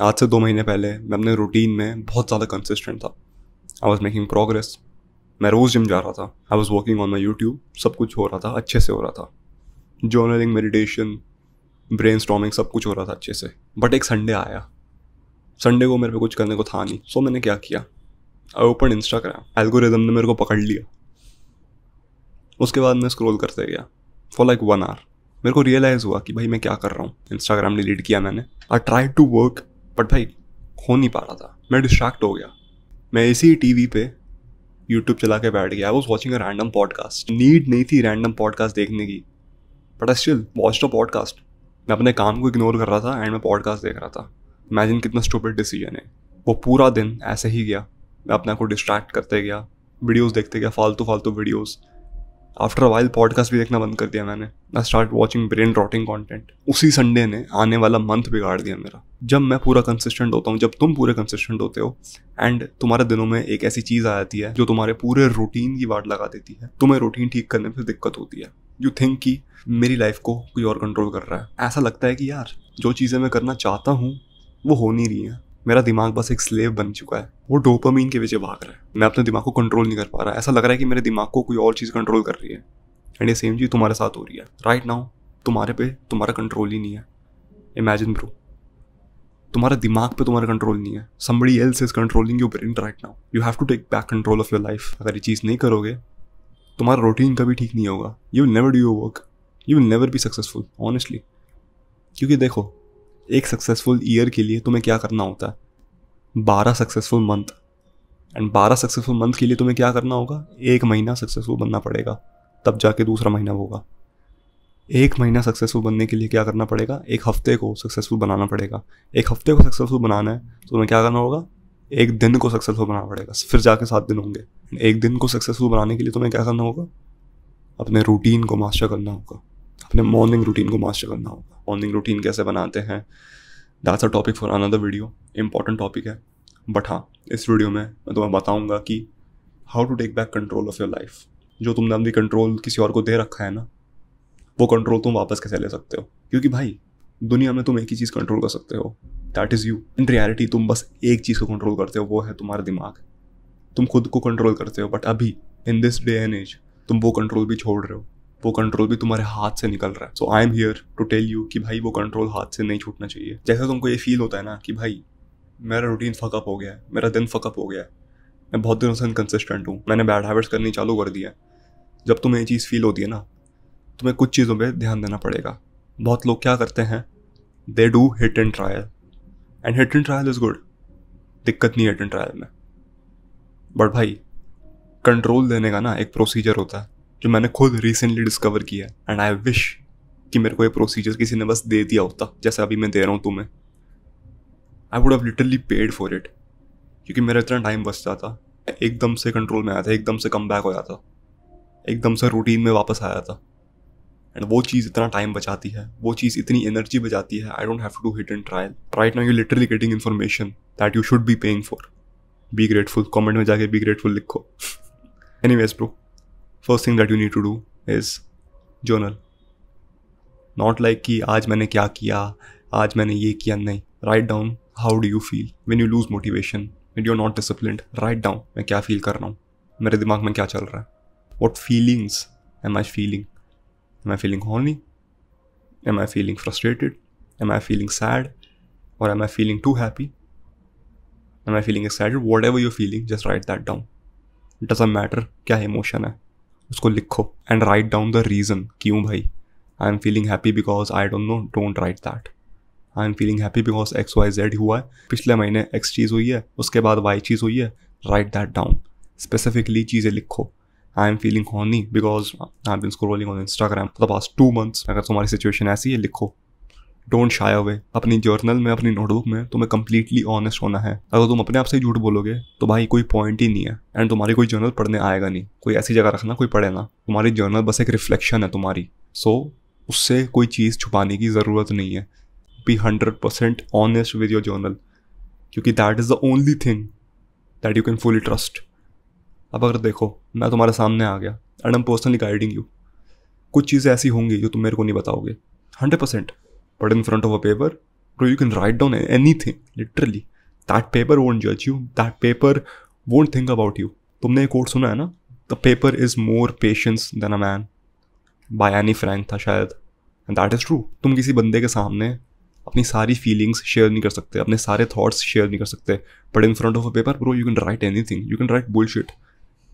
आज से दो महीने पहले मैं अपने रूटीन में बहुत ज़्यादा कंसिस्टेंट था आई वॉज मेकिंग प्रोग्रेस मैं रोज़ जिम जा रहा था I was working on my YouTube सब कुछ हो रहा था अच्छे से हो रहा था जर्नलिंग मेडिटेशन ब्रेन स्ट्रॉमिंग सब कुछ हो रहा था अच्छे से बट एक संडे आया संडे को मेरे पे कुछ करने को था नहीं सो so, मैंने क्या किया आई ओपन इंस्टाग्राम एल्गोरिज्म ने मेरे को पकड़ लिया उसके बाद मैं स्क्रॉल करते गया फॉर लाइक वन आवर मेरे को रियलाइज़ हुआ कि भाई मैं क्या कर रहा हूँ इंस्टाग्राम डिलीट किया मैंने I try to work but भाई हो नहीं पा रहा था मैं डिस्ट्रैक्ट हो गया मैं इसी टी वी पर यूट्यूब चला के बैठ गया I was watching a random podcast need नहीं थी रैंडम पॉडकास्ट देखने की but I still watch the podcast मैं अपने काम को इग्नोर कर रहा था एंड मैं पॉडकास्ट देख रहा था इमेजिन कितना स्टूपिड डिसीजन है वो पूरा दिन ऐसे ही गया मैं अपने आप को डिस्ट्रैक्ट करते गया वीडियोज़ देखते गया फालतू फालतू वीडियोज़ आफ्टर वाइल पॉडकास्ट भी देखना बंद कर दिया मैंने I start watching brain rotting content उसी संडे ने आने वाला मंथ बिगाड़ दिया मेरा जब मैं पूरा कंसिस्टेंट होता हूँ जब तुम पूरे कंसिस्टेंट होते हो एंड तुम्हारे दिनों में एक ऐसी चीज़ आ जाती है जो तुम्हारे पूरे रूटीन की वाट लगा देती है तुम्हें रूटीन ठीक करने में दिक्कत होती है यू थिंक कि मेरी लाइफ को कोई और कंट्रोल कर रहा है ऐसा लगता है कि यार जो चीज़ें मैं करना चाहता हूँ वो हो नहीं रही हैं मेरा दिमाग बस एक स्लेव बन चुका है वो डोपामीन के पीछे भाग रहा है मैं अपने दिमाग को कंट्रोल नहीं कर पा रहा ऐसा लग रहा है कि मेरे दिमाग को कोई और चीज़ कंट्रोल कर रही है एंड ये सेम चीज़ तुम्हारे साथ हो रही है राइट नाउ तुम्हारे पे तुम्हारा कंट्रोल ही नहीं है इमेजिन ब्रो तुम्हारा दिमाग पे तुम्हारा कंट्रोल नहीं है somebody else is controlling you brain right now you have to take back control of your life अगर ये चीज़ नहीं करोगे तुम्हारा रूटीन कभी ठीक नहीं होगा you will never do your work you will never be successful honestly क्योंकि देखो एक सक्सेसफुल ईयर के लिए तुम्हें क्या करना होता है बारह सक्सेसफुल मंथ एंड बारह सक्सेसफुल मंथ के लिए तुम्हें क्या करना होगा एक महीना सक्सेसफुल बनना पड़ेगा तब जाके दूसरा महीना होगा एक महीना सक्सेसफुल बनने के लिए क्या करना पड़ेगा एक हफ्ते को सक्सेसफुल बनाना पड़ेगा एक हफ्ते को सक्सेसफुल बनाना है तो तुम्हें क्या करना होगा एक दिन को सक्सेसफुल बनाना पड़ेगा फिर जाके सात दिन होंगे एक दिन को सक्सेसफुल बनाने के लिए तुम्हें क्या करना होगा अपने रूटीन को मास्टर करना होगा अपने मॉर्निंग रूटीन को मास्टर करना होगा मॉर्निंग रूटीन कैसे बनाते हैं that's a topic for another video important topic है बट हाँ इस वीडियो में मैं तुम्हें बताऊँगा कि how to take back control of your life जो तुमने अपनी कंट्रोल किसी और को दे रखा है ना वो कंट्रोल तुम वापस कैसे ले सकते हो क्योंकि भाई दुनिया में तुम एक ही चीज़ कंट्रोल कर सकते हो that is you in reality तुम बस एक चीज़ को कंट्रोल करते हो वो है तुम्हारा दिमाग तुम खुद को कंट्रोल करते हो बट अभी in this day and age तुम वो कंट्रोल भी छोड़ रहे हो वो कंट्रोल भी तुम्हारे हाथ से निकल रहा है so I am here to tell you कि भाई वो कंट्रोल हाथ से नहीं छूटना चाहिए जैसे तुमको ये फील होता है ना कि भाई मेरा रूटीन फकअप हो गया है मेरा दिन फकअप हो गया है मैं बहुत दिनों से इनकन्सिस्टेंट हूँ मैंने बैड हैबिट्स करनी चालू कर दिया जब तुम्हें ये चीज़ फील होती है ना तुम्हें कुछ चीज़ों पर ध्यान देना पड़ेगा बहुत लोग क्या करते हैं they do hit and trial and hit and trial is good दिक्कत नहीं हिट एंड ट्रायल में बट भाई कंट्रोल देने का ना एक प्रोसीजर होता है जो मैंने खुद रिसेंटली डिस्कवर किया एंड आई विश कि मेरे को ये प्रोसीजर किसी ने बस दे दिया होता जैसे अभी मैं दे रहा हूँ तुम्हें I would have literally paid for it क्योंकि मेरा इतना टाइम बच जाता एकदम से कंट्रोल में आया था एकदम से कम बैक हो जाता एकदम से रूटीन में वापस आया था एंड वो चीज़ इतना टाइम बचाती है वो चीज़ इतनी एनर्जी बचाती है I don't have to hit and trial right now you literally getting information that you should be paying for be grateful comment में जाके बी ग्रेटफुल लिखो anyways bro first thing that you need to do is journal not like कि आज मैंने क्या किया आज मैंने ये किया नहीं write down how do you feel when you lose motivation when you are not discipline write down मैं क्या फील कर रहा हूँ मेरे दिमाग में क्या चल रहा है what feelings am I feeling am I feeling हॉनली am I feeling frustrated am I feeling sad और am I feeling too happy am I feeling excited whatever you're feeling just write that down it doesn't matter क्या emotion है उसको लिखो and write down the reason क्यों भाई I am feeling happy because I don't know don't write that I am feeling happy because x Y Z हुआ है पिछले महीने एक्स चीज़ हुई है उसके बाद वाई चीज़ हुई है राइट दैट डाउन स्पेसिफिकली चीज़ें लिखो I am feeling horny because I am been scrolling on Instagram for the past two months अगर तुम्हारी सिचुएशन ऐसी है लिखो डोंट शाय अवे अपनी जर्नल में अपनी नोटबुक में तुम्हें कंप्लीटली ऑनेस्ट होना है अगर तुम अपने आप से झूठ बोलोगे तो भाई कोई पॉइंट ही नहीं है एंड तुम्हारी कोई जर्नल पढ़ने आएगा नहीं कोई ऐसी जगह रखना कोई पढ़े ना तुम्हारी जर्नल बस एक रिफ्लेक्शन है तुम्हारी सो so, उससे कोई चीज़ छुपाने की ज़रूरत नहीं है be hundred percent honest with your journal क्योंकि that is the only thing that you can fully trust अब अगर देखो मैं तुम्हारे सामने आ गया and am personally guiding you कुछ चीज़ें ऐसी होंगी जो तुम मेरे को नहीं बताओगे hundred percent or in front of a paper bro you can write down anything literally that paper won't judge you that paper won't think about you तुमने कोट सुना है ना the paper is more patience than a man by Anne Frank था शायद and that is true तुम किसी बंदे के सामने अपनी सारी फीलिंग्स शेयर नहीं कर सकते अपने सारे थॉट्स शेयर नहीं कर सकते but in front of a paper bro you can write anything you can write bullshit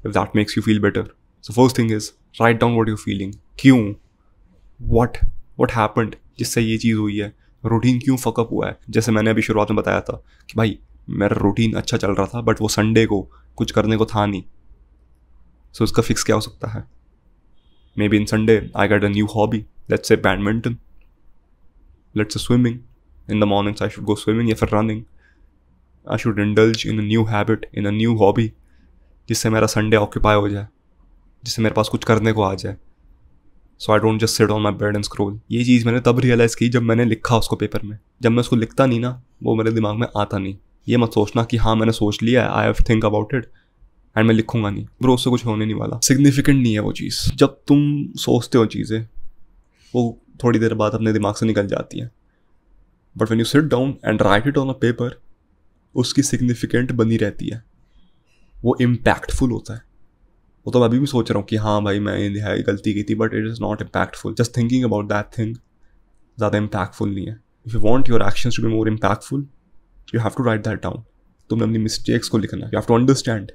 if that makes you feel better so first thing is write down what you're feeling क्यों what what happened जिससे ये चीज़ हुई है routine क्यों fuck up हुआ है जैसे मैंने अभी शुरुआत में बताया था कि भाई मेरा रूटीन अच्छा चल रहा था बट वो संडे को कुछ करने को था नहीं सो so, उसका फिक्स क्या हो सकता है maybe in Sunday I get a new hobby let's say badminton let's say swimming in the mornings I should go swimming या फिर running I should indulge in a new habit in a new hobby जिससे मेरा Sunday occupy हो जाए जिससे मेरे पास कुछ करने को आ जाए so I don't just sit on my bed and scroll ये चीज़ मैंने तब रियलाइज़ की जब मैंने लिखा उसको पेपर में जब मैं उसको लिखता नहीं ना वो मेरे दिमाग में आता नहीं ये मत सोचना कि हाँ मैंने सोच लिया है I have think about it and मैं लिखूंगा नहीं ब्रो उससे कुछ होने नहीं वाला सिग्निफिकेंट नहीं है वो चीज़ जब तुम सोचते हो चीज़ें वो थोड़ी देर बाद अपने दिमाग से निकल जाती हैं but when you sit down and write it on a paper उसकी सिग्निफिकेंट बनी रहती है वो इम्पैक्टफुल होता है वो तो मैं अभी भी सोच रहा हूँ कि हाँ भाई मैं है गलती की थी but it is not impactful just thinking about that thing ज़्यादा इम्पैक्टफुल नहीं है if you want your action to be more impactful you have to write that down तुमने अपनी मिस्टेक्स को लिखना है यू हैव टू अंडरस्टैंड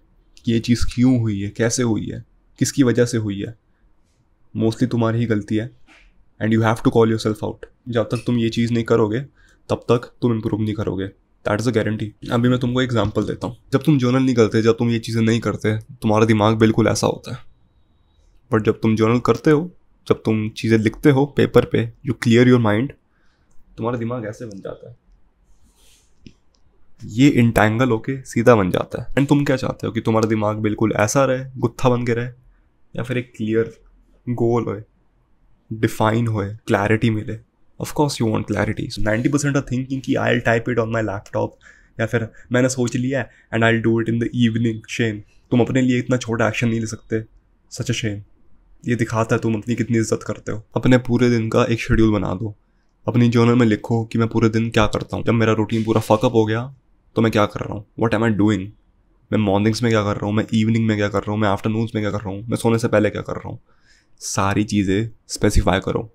कि ये चीज़ क्यों हुई है कैसे हुई है किसकी वजह से हुई है मोस्टली तुम्हारी ही गलती है and you have to call yourself out जब तक तुम ये चीज़ नहीं करोगे तब तक तुम इम्प्रूव नहीं करोगे दैट इज़ अ गारंटी अभी मैं तुमको एग्जाम्पल देता हूँ जब तुम जर्नल नहीं करते जब तुम ये चीज़ें नहीं करते तुम्हारा दिमाग बिल्कुल ऐसा होता है बट जब तुम जर्नल करते हो जब तुम चीज़ें लिखते हो पेपर पे यू क्लियर योर माइंड तुम्हारा दिमाग ऐसे बन जाता है ये इंटैंगल होके सीधा बन जाता है एंड तुम क्या चाहते हो कि तुम्हारा दिमाग बिल्कुल ऐसा रहे गुत्था बन के रहे या फिर एक क्लियर गोल होए डिफाइन होए क्लैरिटी मिले of course you want clarity ninety percent of thinking की I'll type it on my laptop या फिर मैंने सोच लिया है and I do it in the evening shame तुम अपने लिए इतना छोटा एक्शन नहीं ले सकते सच अ शेम ये दिखाता है तुम अपनी कितनी इज्जत करते हो अपने पूरे दिन का एक शेड्यूल बना दो अपनी जर्नल में लिखो कि मैं पूरे दिन क्या करता हूँ जब मेरा रूटीन पूरा फकअप हो गया तो मैं क्या कर रहा हूँ वट एम आई डूइंग मैं मॉर्निंग्स में क्या कर रहा हूँ मैं इवनिंग में क्या कर रहा हूँ मैं आफ्टरनून्स में क्या कर रहा हूँ मैं सोने से पहले क्या कर रहा हूँ सारी चीज़ें स्पेसिफाई करो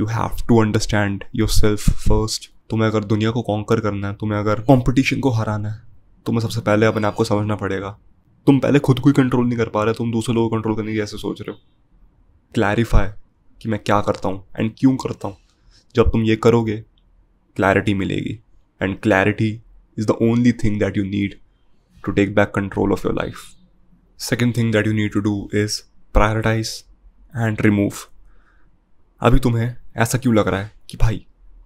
you have to understand yourself first तुम्हें अगर दुनिया को कॉन्कर करना है तुम्हें अगर कॉम्पिटिशन को हराना है तुम्हें सबसे पहले अपने आप को समझना पड़ेगा तुम पहले खुद को ही कंट्रोल नहीं कर पा रहे तुम दूसरे लोगों को कंट्रोल करने की ऐसे सोच रहे हो क्लैरिफाई कि मैं क्या करता हूँ एंड क्यों करता हूँ जब तुम ये करोगे क्लैरिटी मिलेगी and clarity is the only thing that you need to take back control of your life second thing that you need to do is prioritize and remove अभी तुम्हें ऐसा क्यों लग रहा है कि भाई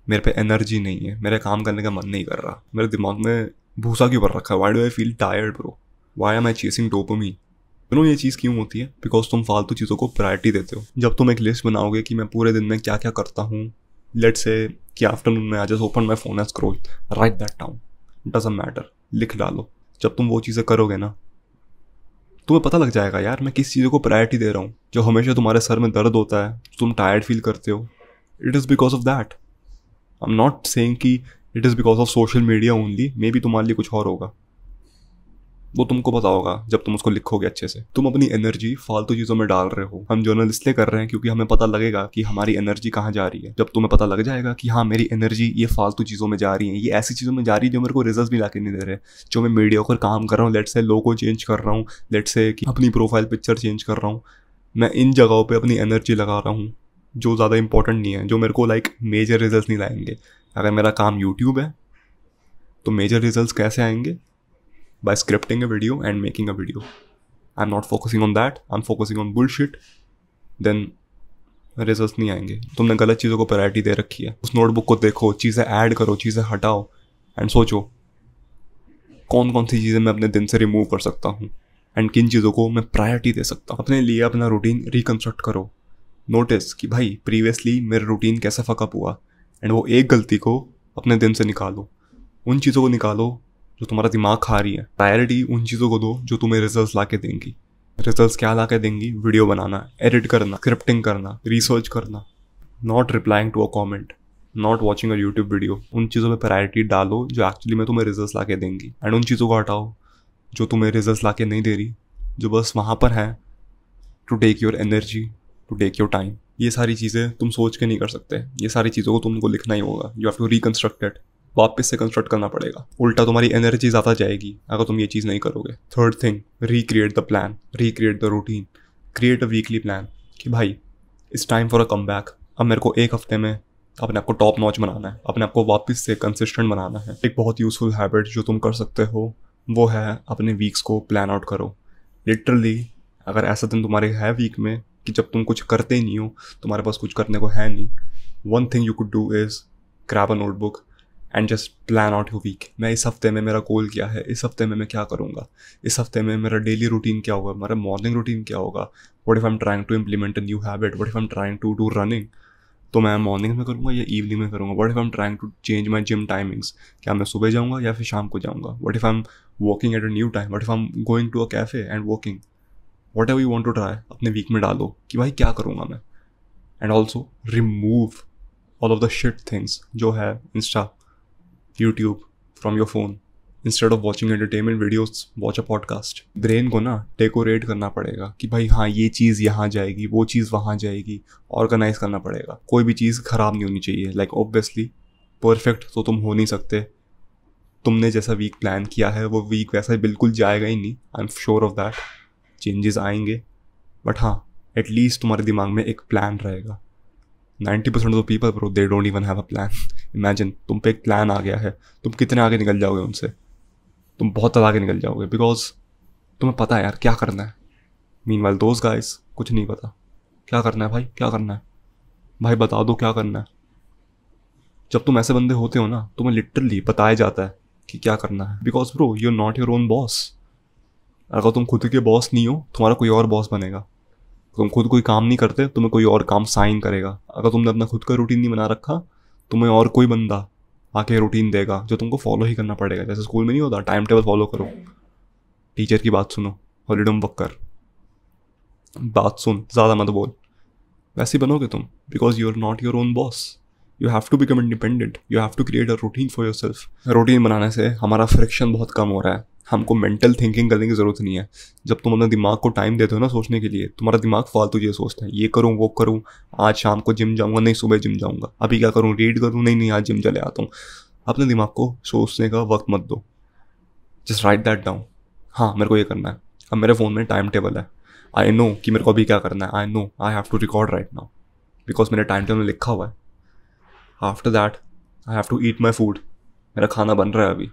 मेरे पे एनर्जी नहीं है मेरे काम करने का मन नहीं कर रहा मेरे दिमाग में भूसा क्यों भर रखा है why do I feel tired bro why am I chasing dopamine दोनों ये चीज़ क्यों होती है बिकॉज तुम फालतू चीज़ों को प्रायोरिटी देते हो जब तुम एक लिस्ट बनाओगे कि मैं पूरे दिन में क्या क्या करता हूँ लेट से कि आफ्टरनून में आज open my phone as scroll write that down doesn't matter लिख डालो जब तुम वो चीज़ें करोगे ना तुम्हें पता लग जाएगा यार मैं किस चीज़ों को प्रायोरिटी दे रहा हूँ जो हमेशा तुम्हारे सर में दर्द होता है तुम टायर्ड फील करते हो it is because of that I am not saying कि it is because of social media only maybe तुम्हारे लिए कुछ और होगा वो तुमको पता होगा जब तुम उसको लिखोगे अच्छे से तुम अपनी एनर्जी फालतू चीजों में डाल रहे हो हम जर्नल इसलिए कर रहे हैं क्योंकि हमें पता लगेगा कि हमारी एनर्जी कहाँ जा रही है जब तुम्हें पता लग जाएगा कि हाँ मेरी एनर्जी ये फालतू चीज़ों में जा रही है ये ऐसी चीज़ों में जा रही है जो मेरे को रिजल्ट भी ला नहीं दे रहे जो मैं मीडिया पर काम कर रहा हूँ लेट से लोगों चेंज कर रहा हूँ लेट से कि अपनी प्रोफाइल पिक्चर चेंज कर रहा हूँ मैं इन जगहों पर अपनी एनर्जी लगा रहा हूँ जो ज़्यादा इंपॉर्टेंट नहीं है जो मेरे को लाइक मेजर रिजल्ट नहीं लाएंगे अगर मेरा काम यूट्यूब है तो मेजर रिजल्ट कैसे आएंगे by scripting a video and making a video. I'm not focusing on that. I'm focusing on bullshit. Then result नहीं आएंगे तुमने गलत चीज़ों को priority दे रखी है उस नोटबुक को देखो चीज़ें ऐड करो चीज़ें हटाओ एंड सोचो कौन कौन सी चीज़ें मैं अपने दिन से रिमूव कर सकता हूँ एंड किन चीज़ों को मैं प्रायोरिटी दे सकता हूँ अपने लिए अपना रूटीन रिकन्स्ट्रक्ट करो नोटिस कि भाई प्रीवियसली मेरा रूटीन कैसा फकअप हुआ एंड वो एक गलती को अपने दिन से निकालो उन चीज़ों को निकालो जो तुम्हारा दिमाग खा रही है प्रायोरिटी उन चीज़ों को दो जो तुम्हें रिजल्ट ला के देंगी रिजल्ट क्या ला के देंगी वीडियो बनाना एडिट करना स्क्रिप्टिंग करना रिसर्च करना not replying to a comment not watching a YouTube video उन चीज़ों में प्रायोरिटी डालो जो एक्चुअली में तुम्हें रिजल्ट ला के देंगी एंड उन चीज़ों को हटाओ जो तुम्हें रिजल्ट ला के नहीं दे रही जो बस वहाँ पर है to take your energy to take your time ये सारी चीज़ें तुम सोच के नहीं कर सकते ये सारी चीज़ों को तुमको लिखना ही होगा यू हैव टू रिकन्स्ट्रक्टेड वापस से कंस्ट्रक्ट करना पड़ेगा उल्टा तुम्हारी एनर्जी ज़्यादा जाएगी अगर तुम ये चीज़ नहीं करोगे third thing recreate the plan recreate the routine create a weekly plan कि भाई it's time for a comeback अब मेरे को एक हफ्ते में अपने आप को टॉप नॉच बनाना है अपने आप को वापस से कंसिस्टेंट बनाना है एक बहुत यूज़फुल हैबिट जो तुम कर सकते हो वो है अपने वीक्स को प्लान आउट करो लिटरली अगर ऐसा दिन तुम्हारे है वीक में कि जब तुम कुछ करते ही नहीं हो तुम्हारे पास कुछ करने को है नहीं one thing you could do is grab a notebook and just plan out you week मैं इस हफ्ते में मेरा गोल क्या है इस हफ्ते में मैं क्या करूँगा इस हफ्ते में मेरा डेली रूटीन क्या होगा मेरा मॉर्निंग रूटीन क्या होगा what if I am trying to implement a new habit what if am trying to do running तो मैं मॉर्निंग में करूँगा या इवनिंग में करूँगा what if I am trying to change my gym timings क्या मैं सुबह जाऊँगा या फिर शाम को जाऊँगा what if I am walking at a new time what if I am going to a cafe and walking what ever you want to try अपने वीक में डालो कि भाई क्या करूँगा मैं and also remove all of the shit things जो है insta YouTube from your phone instead of watching entertainment videos watch a podcast brain को ना डेकोरेट करना पड़ेगा कि भाई हाँ ये चीज़ यहाँ जाएगी वो चीज़ वहाँ जाएगी ऑर्गेनाइज करना पड़ेगा कोई भी चीज़ ख़राब नहीं होनी चाहिए लाइक ऑब्वियसली परफेक्ट तो तुम हो नहीं सकते तुमने जैसा वीक प्लान किया है वो वीक वैसा बिल्कुल जाएगा ही नहीं I am sure of that changes आएंगे बट हाँ एटलीस्ट तुम्हारे दिमाग में एक प्लान रहेगा ninety percent of people pro they don't even have a plan imagine तुम पे एक प्लान आ गया है तुम कितने आगे निकल जाओगे उनसे तुम बहुत ज़्यादा आगे निकल जाओगे बिकॉज तुम्हें पता है यार क्या करना है मीन वाल दोस्त गाइस कुछ नहीं पता क्या करना है भाई क्या करना है भाई बता दो क्या करना है जब तुम ऐसे बंदे होते हो ना तुम्हें लिटरली बताया जाता है कि क्या करना है because bro you not your own boss अगर तुम खुद के बॉस नहीं हो तुम्हारा कोई और बॉस बनेगा तुम खुद कोई काम नहीं करते तुम्हें कोई और काम साइन करेगा अगर तुमने अपना खुद का रूटीन नहीं बना रखा तुम्हें और कोई बंदा आके रूटीन देगा जो तुमको फॉलो ही करना पड़ेगा जैसे स्कूल में नहीं होता टाइम टेबल फॉलो करो टीचर की बात सुनो हॉलीडम वक कर बात सुन ज़्यादा मत बोल वैसे बनोगे तुम because you are not your own boss you have to become independent you have to create a routine for yourself routine बनाने से हमारा फ्रिक्शन बहुत कम हो रहा है हमको मेंटल थिंकिंग करने की ज़रूरत नहीं है जब तुम अपने दिमाग को टाइम देते हो ना सोचने के लिए तुम्हारा दिमाग फालतू ये सोचता है ये करूँ वो करूँ आज शाम को जिम जाऊँगा नहीं सुबह जिम जाऊँगा अभी क्या करूँ रीड करूँ नहीं नहीं आज जिम चले आता हूँ अपने दिमाग को सोचने का वक्त मत दो जस्ट राइट दैट डाउन हाँ मेरे को ये करना है अब मेरे फ़ोन में टाइम टेबल है आई नो कि मेरे को अभी क्या करना है I know I have to record right now because मेरे टाइम टेबल में लिखा हुआ है after that I have to eat my food मेरा खाना बन रहा है अभी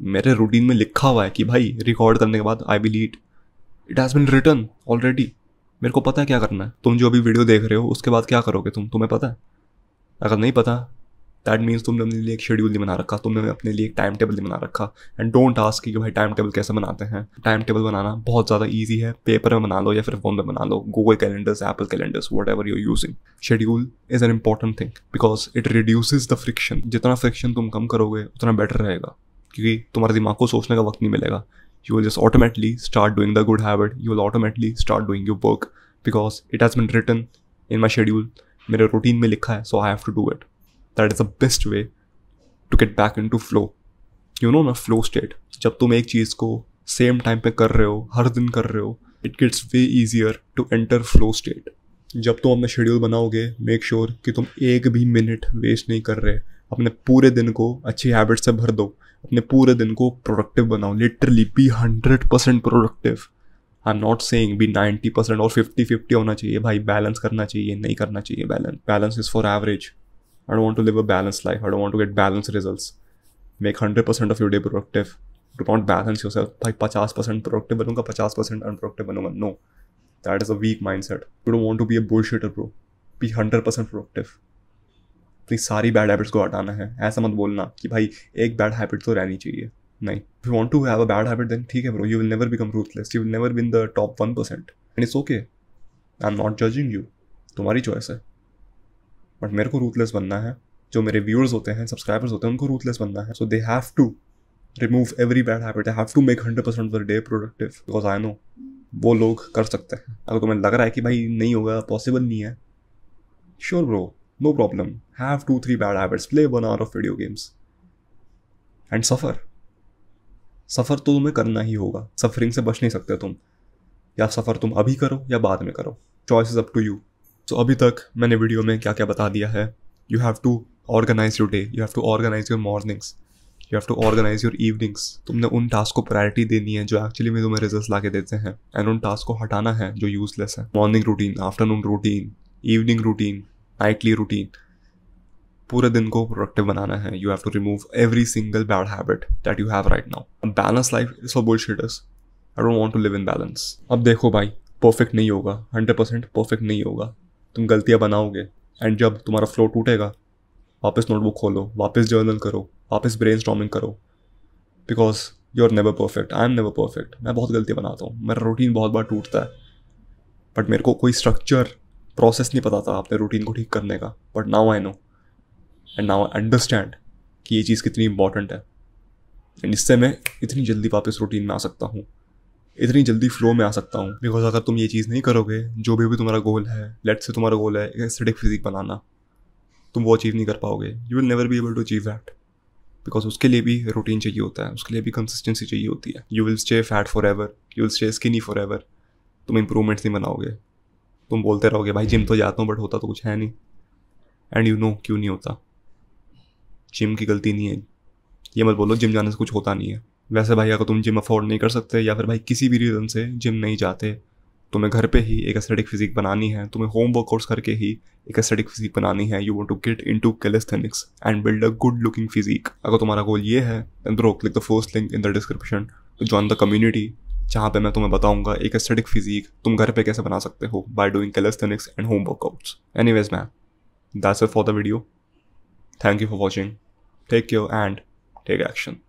मेरे रूटीन में लिखा हुआ है कि भाई रिकॉर्ड करने के बाद I will eat it has been return already मेरे को पता है क्या करना है तुम जो अभी वीडियो देख रहे हो उसके बाद क्या करोगे तुम तुम्हें पता है अगर नहीं पता दैट मीन्स तुमने अपने लिए एक शेड्यूल नहीं बना रखा तुमने अपने लिए एक टाइम टेबल नहीं बना रखा एंड डोंट आस्क कि भाई टाइम टेबल कैसे बनाते हैं टाइम टेबल बनाना बहुत ज़्यादा ईजी है पेपर में बना लो या फिर फोन में बना लो Google calendars Apple calendars whatever your using schedule is an important thing because it reduces the friction जितना फ्रिक्शन तुम कम करोगे उतना बेटर रहेगा क्योंकि तुम्हारे दिमाग को सोचने का वक्त नहीं मिलेगा you will just automatically start doing the good habit you will automatically start doing your work because it has been written in my schedule मेरे रूटीन में लिखा है so I have to do it that is the best way to get back in to flow you know ना flow state जब तुम एक चीज़ को same time पे कर रहे हो हर दिन कर रहे हो it gets way easier to enter flow state जब तुम अपना शेड्यूल बनाओगे मेक श्योर sure कि तुम एक भी मिनट वेस्ट नहीं कर रहे अपने पूरे दिन को अच्छी हैबिट से भर दो अपने पूरे दिन को प्रोडक्टिव बनाओ literally be hundred percent productive I am not saying be ninety percent और फिफ्टी फिफ्टी होना चाहिए भाई बैलेंस करना चाहिए नहीं करना चाहिए balance balance is for average I don't want to live a balance life I don't want to get balance results make hundred percent of you day productive do not balance yourself भाई पचास percent productive बनूंगा पचास percent unproductive बनूंगा know that is a weak mindset you don't want to be a bullshitter bro be hundred percent productive अपनी सारी bad habits को हटाना है ऐसा मत बोलना कि भाई एक बैड हैबिट तो रहनी चाहिए नहीं if you want to have a bad habit then ठीक है bro you will never become ruthless you will never been the top one percent and it's okay I am not judging you तुम्हारी choice है but मेरे को ruthless बनना है जो मेरे व्यूअर्स होते हैं सब्सक्राइबर्स होते हैं उनको रूथलेस बनना है so they have to remove every bad habit have to make hundred percent per day productive because I know वो लोग कर सकते हैं अगर तुम्हें लग रहा है कि भाई नहीं होगा पॉसिबल नहीं है sure sure bro no problem have two three bad habits play one hour of video games and suffer suffer तो तुम्हें करना ही होगा सफरिंग से बच नहीं सकते तुम या सफ़र तुम अभी करो या बाद में करो choice is up to you so अभी तक मैंने वीडियो में क्या क्या बता दिया है you have to organize your day you have to organize your mornings you have to organize your evenings तुमने उन टास्क को प्रायोरिटी देनी है जो एक्चुअली में तुम्हें रिजल्ट ला के देते हैं एंड उन टास्क को हटाना है जो यूजलेस है morning routine afternoon routine evening routine nightly routine पूरे दिन को प्रोडक्टिव बनाना है you have to remove every single bad habit that you have right now balance life is so bullshit is I don't want to live in balance अब देखो भाई perfect नहीं होगा हंड्रेड परसेंट परफेक्ट नहीं होगा तुम गलतियाँ बनाओगे एंड जब तुम्हारा फ्लो टूटेगा वापस नोटबुक खोलो वापस जर्नल करो वापस ब्रेन करो because you are never perfect I am never perfect मैं बहुत गलतियाँ बनाता हूँ मेरा रूटीन बहुत बार टूटता है बट मेरे को कोई स्ट्रक्चर प्रोसेस नहीं पता था अपने रूटीन को ठीक करने का but now I know and now I understand कि ये चीज़ कितनी इंपॉर्टेंट है एंड इससे मैं इतनी जल्दी वापस रूटीन में आ सकता हूँ इतनी जल्दी फ्लो में आ सकता हूँ बिकॉज अगर तुम ये चीज़ नहीं करोगे जो भी भी तुम्हारा गोल है लेट से तुम्हारा गोल है एस्थेटिक फिजिक बनाना तुम वो अचीव नहीं कर पाओगे you will never be able to achieve that because उसके लिए भी रूटीन चाहिए होता है उसके लिए भी कंसिस्टेंसी चाहिए होती है you will stay fat forever you will stay skinny forever तुम इंप्रूवमेंट्स नहीं बनाओगे तुम बोलते रहोगे भाई जिम तो जाता हूँ बट होता तो कुछ है नहीं एंड यू नो क्यों नहीं होता जिम की गलती नहीं है ये मत बोलो जिम जाने से कुछ होता नहीं है वैसे भाई अगर तुम जिम अफोर्ड नहीं कर सकते या फिर भाई किसी भी रीज़न से जिम नहीं जाते तुम्हें घर पे ही एक एस्थेटिक फिजिक बनानी है तुम्हें होम वर्कआउट्स करके ही एक एस्थेटिक फिजिक बनानी है you want to get into calisthenics and build a good looking physique अगर तुम्हारा गोल ये है bro click the first link in the description to join the community जहाँ पे मैं तुम्हें बताऊंगा एक एस्थेटिक फिजिक तुम घर पे कैसे बना सकते हो by doing calisthenics and home workouts anyways ma'am that's it for the video thank you for watching take care and take action